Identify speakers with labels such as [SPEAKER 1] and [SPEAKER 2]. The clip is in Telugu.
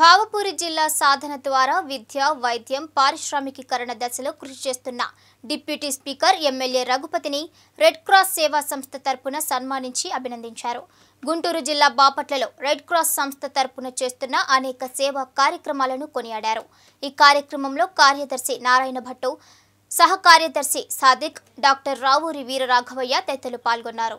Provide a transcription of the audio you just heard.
[SPEAKER 1] భావపూరి జిల్లా సాధన ద్వారా విద్య వైద్యం పారిశ్రామికీకరణ దశలో కృషి చేస్తున్న డిప్యూటీ స్పీకర్ ఎమ్మెల్యే రఘుపతిని రెడ్ క్రాస్ సేవా సంస్థ తరపున సన్మానించి అభినందించారు గుంటూరు జిల్లా బాపట్లలో రెడ్ క్రాస్ సంస్థ తరపున చేస్తున్న అనేక సేవా కార్యక్రమాలను కొనియాడారు ఈ కార్యక్రమంలో కార్యదర్శి నారాయణ భట్టు సహకార్యదర్శి సాదిక్ డాక్టర్ రావూరి వీరరాఘవయ్య తదితరులు పాల్గొన్నారు